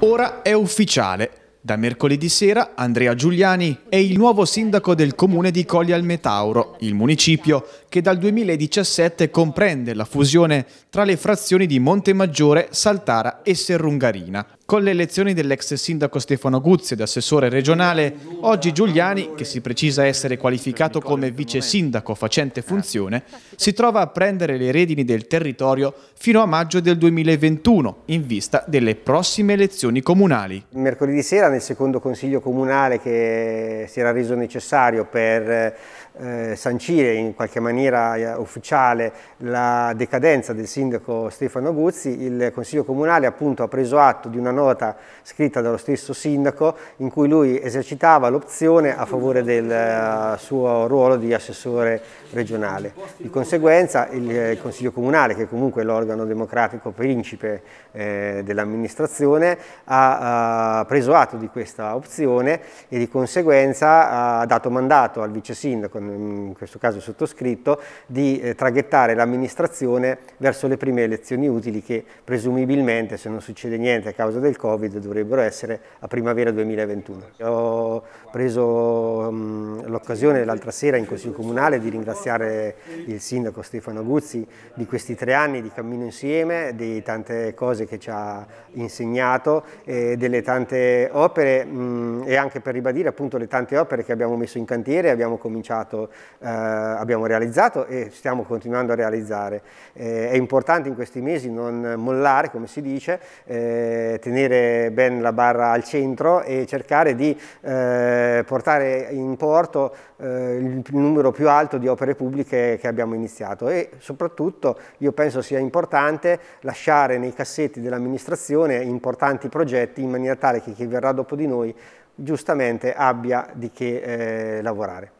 Ora è ufficiale. Da mercoledì sera Andrea Giuliani è il nuovo sindaco del comune di Colli al Metauro, il municipio che dal 2017 comprende la fusione tra le frazioni di Montemaggiore, Saltara e Serrungarina. Con le elezioni dell'ex sindaco Stefano Guzzi ed assessore regionale, oggi Giuliani, che si precisa essere qualificato come vice sindaco facente funzione, si trova a prendere le redini del territorio fino a maggio del 2021, in vista delle prossime elezioni comunali. Mercoledì sera nel secondo consiglio comunale che si era reso necessario per eh, sancire in qualche maniera maniera eh, ufficiale la decadenza del sindaco Stefano Guzzi, il Consiglio Comunale appunto ha preso atto di una nota scritta dallo stesso sindaco in cui lui esercitava l'opzione a favore del eh, suo ruolo di assessore regionale. Di conseguenza il eh, Consiglio Comunale, che è comunque è l'organo democratico principe dell'amministrazione, ha preso atto di questa opzione e di conseguenza ha dato mandato al vice sindaco, in questo caso sottoscritto, questo, di eh, traghettare l'amministrazione verso le prime elezioni utili che presumibilmente, se non succede niente a causa del Covid, dovrebbero essere a primavera 2021. Ho preso mm, l'occasione l'altra sera in Consiglio Comunale di ringraziare il Sindaco Stefano Guzzi di questi tre anni di cammino insieme, di tante cose che ci ha insegnato, e delle tante opere mh, mm, e anche per ribadire appunto le tante opere che abbiamo messo in cantiere, abbiamo cominciato, eh, abbiamo realizzato realizzato e stiamo continuando a realizzare. Eh, è importante in questi mesi non mollare, come si dice, eh, tenere ben la barra al centro e cercare di eh, portare in porto eh, il numero più alto di opere pubbliche che abbiamo iniziato e soprattutto io penso sia importante lasciare nei cassetti dell'amministrazione importanti progetti in maniera tale che chi verrà dopo di noi giustamente abbia di che eh, lavorare.